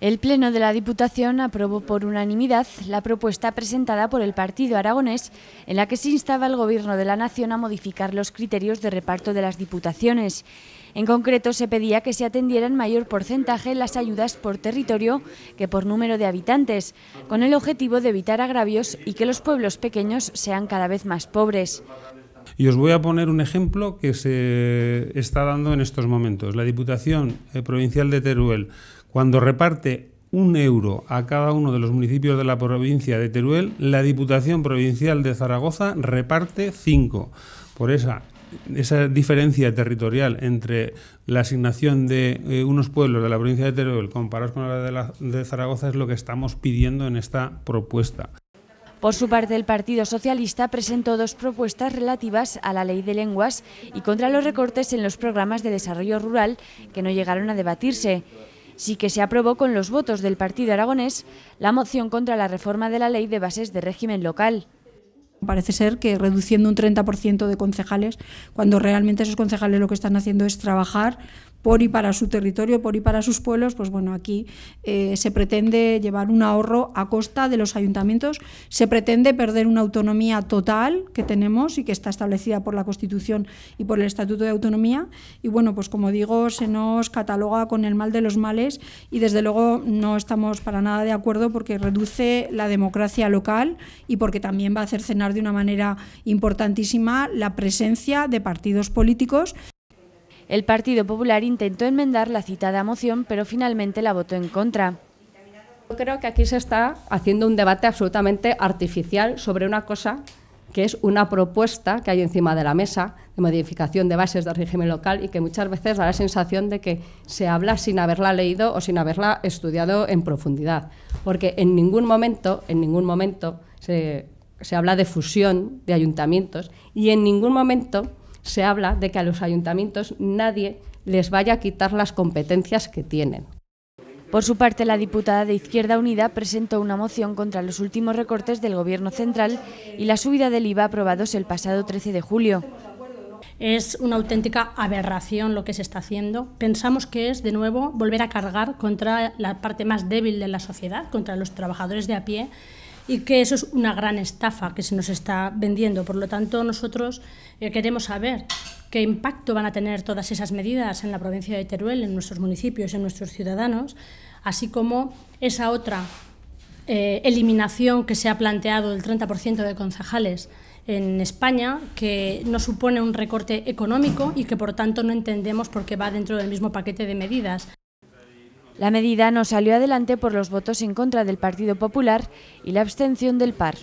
El Pleno de la Diputación aprobó por unanimidad la propuesta presentada por el Partido Aragonés en la que se instaba al Gobierno de la Nación a modificar los criterios de reparto de las diputaciones. En concreto, se pedía que se atendieran mayor porcentaje las ayudas por territorio que por número de habitantes, con el objetivo de evitar agravios y que los pueblos pequeños sean cada vez más pobres. Y os voy a poner un ejemplo que se está dando en estos momentos. La Diputación eh, Provincial de Teruel, cuando reparte un euro a cada uno de los municipios de la provincia de Teruel, la Diputación Provincial de Zaragoza reparte cinco. Por esa diferencia territorial entre la asignación de eh, unos pueblos de la provincia de Teruel comparados con la la de Zaragoza es lo que estamos pidiendo en esta propuesta. Por su parte, el Partido Socialista presentó dos propuestas relativas a la ley de lenguas y contra los recortes en los programas de desarrollo rural que no llegaron a debatirse. Sí que se aprobó con los votos del Partido Aragonés la moción contra la reforma de la ley de bases de régimen local. Parece ser que reduciendo un 30% de concejales, cuando realmente esos concejales lo que están haciendo es trabajar por y para su territorio, por y para sus pueblos, pues bueno, aquí eh, se pretende llevar un ahorro a costa de los ayuntamientos, se pretende perder una autonomía total que tenemos y que está establecida por la Constitución y por el Estatuto de Autonomía. Y bueno, pues como digo, se nos cataloga con el mal de los males y desde luego no estamos para nada de acuerdo porque reduce la democracia local y porque también va a hacer cenar de una manera importantísima la presencia de partidos políticos. El Partido Popular intentó enmendar la citada moción, pero finalmente la votó en contra. Yo creo que aquí se está haciendo un debate absolutamente artificial sobre una cosa que es una propuesta que hay encima de la mesa de modificación de bases del régimen local y que muchas veces da la sensación de que se habla sin haberla leído o sin haberla estudiado en profundidad, porque en ningún momento, en ningún momento se, se habla de fusión de ayuntamientos y en ningún momento se habla de que a los ayuntamientos nadie les vaya a quitar las competencias que tienen. Por su parte, la diputada de Izquierda Unida presentó una moción contra los últimos recortes del Gobierno central y la subida del IVA aprobados el pasado 13 de julio. Es una auténtica aberración lo que se está haciendo. Pensamos que es, de nuevo, volver a cargar contra la parte más débil de la sociedad, contra los trabajadores de a pie y que eso es una gran estafa que se nos está vendiendo. Por lo tanto, nosotros eh, queremos saber qué impacto van a tener todas esas medidas en la provincia de Teruel, en nuestros municipios, en nuestros ciudadanos, así como esa otra eh, eliminación que se ha planteado del 30% de concejales en España, que no supone un recorte económico y que por tanto no entendemos por qué va dentro del mismo paquete de medidas. La medida no salió adelante por los votos en contra del Partido Popular y la abstención del PAR.